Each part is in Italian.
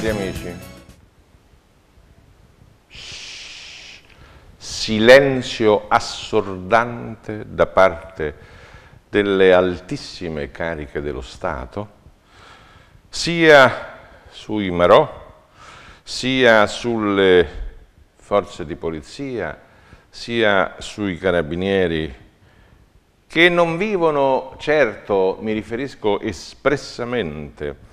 cari amici. Silenzio assordante da parte delle altissime cariche dello Stato, sia sui Marò, sia sulle forze di polizia, sia sui carabinieri che non vivono, certo mi riferisco espressamente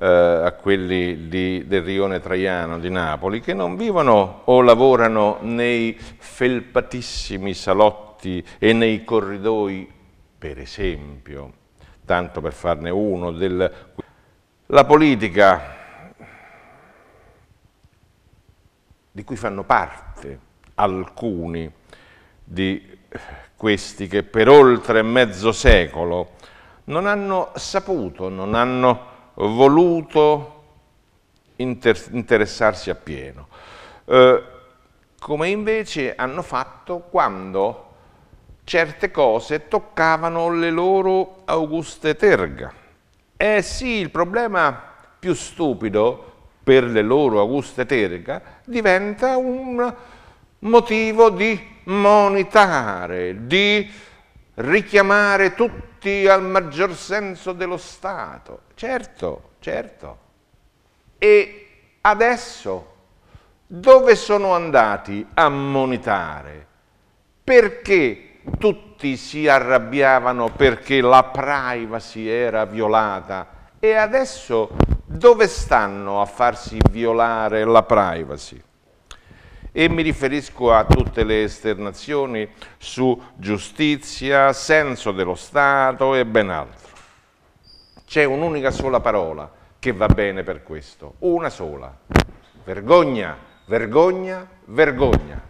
eh, a quelli di, del rione Traiano di Napoli, che non vivono o lavorano nei felpatissimi salotti e nei corridoi, per esempio, tanto per farne uno, del... la politica di cui fanno parte alcuni di questi che per oltre mezzo secolo non hanno saputo, non hanno voluto inter interessarsi appieno, eh, come invece hanno fatto quando certe cose toccavano le loro auguste terga. Eh sì, il problema più stupido per le loro auguste terga diventa un motivo di monitare, di richiamare tutti tutti al maggior senso dello Stato. Certo, certo. E adesso dove sono andati a monitare? Perché tutti si arrabbiavano perché la privacy era violata e adesso dove stanno a farsi violare la privacy? e mi riferisco a tutte le esternazioni su giustizia, senso dello Stato e ben altro. C'è un'unica sola parola che va bene per questo, una sola, vergogna, vergogna, vergogna.